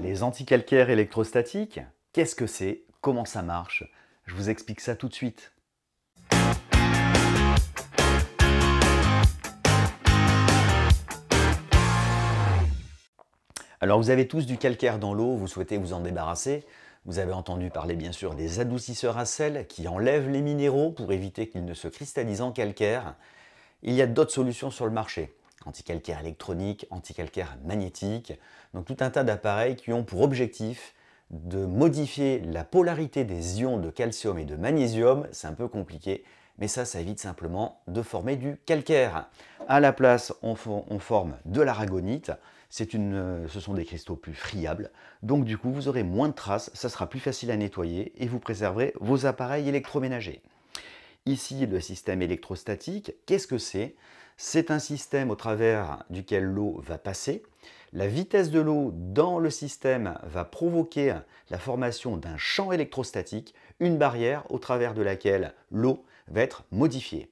Les anticalcaires électrostatiques, qu'est-ce que c'est Comment ça marche Je vous explique ça tout de suite. Alors vous avez tous du calcaire dans l'eau, vous souhaitez vous en débarrasser. Vous avez entendu parler bien sûr des adoucisseurs à sel qui enlèvent les minéraux pour éviter qu'ils ne se cristallisent en calcaire. Il y a d'autres solutions sur le marché anticalcaire électronique, anticalcaire magnétique, donc tout un tas d'appareils qui ont pour objectif de modifier la polarité des ions de calcium et de magnésium, c'est un peu compliqué, mais ça, ça évite simplement de former du calcaire. À la place, on, forme de l'aragonite, ce sont des cristaux plus friables, donc du coup, vous aurez moins de traces, ça sera plus facile à nettoyer et vous préserverez vos appareils électroménagers. Ici, le système électrostatique, qu'est-ce que c'est C'est un système au travers duquel l'eau va passer. La vitesse de l'eau dans le système va provoquer la formation d'un champ électrostatique, une barrière au travers de laquelle l'eau va être modifiée.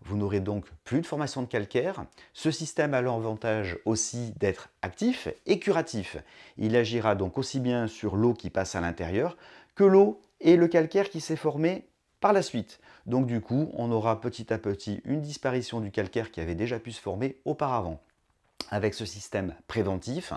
Vous n'aurez donc plus de formation de calcaire. Ce système a l'avantage aussi d'être actif et curatif. Il agira donc aussi bien sur l'eau qui passe à l'intérieur que l'eau et le calcaire qui s'est formé par la suite. Donc du coup, on aura petit à petit une disparition du calcaire qui avait déjà pu se former auparavant. Avec ce système préventif,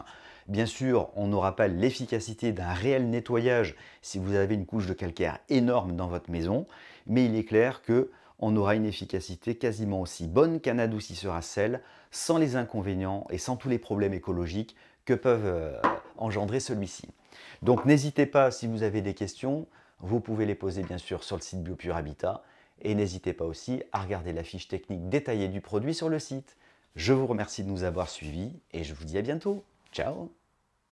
bien sûr, on n'aura pas l'efficacité d'un réel nettoyage si vous avez une couche de calcaire énorme dans votre maison, mais il est clair que on aura une efficacité quasiment aussi bonne qu'un adoucisseur celle, sans les inconvénients et sans tous les problèmes écologiques que peuvent euh, engendrer celui-ci. Donc n'hésitez pas si vous avez des questions, vous pouvez les poser bien sûr sur le site Biopure Habitat et n'hésitez pas aussi à regarder la fiche technique détaillée du produit sur le site. Je vous remercie de nous avoir suivis et je vous dis à bientôt. Ciao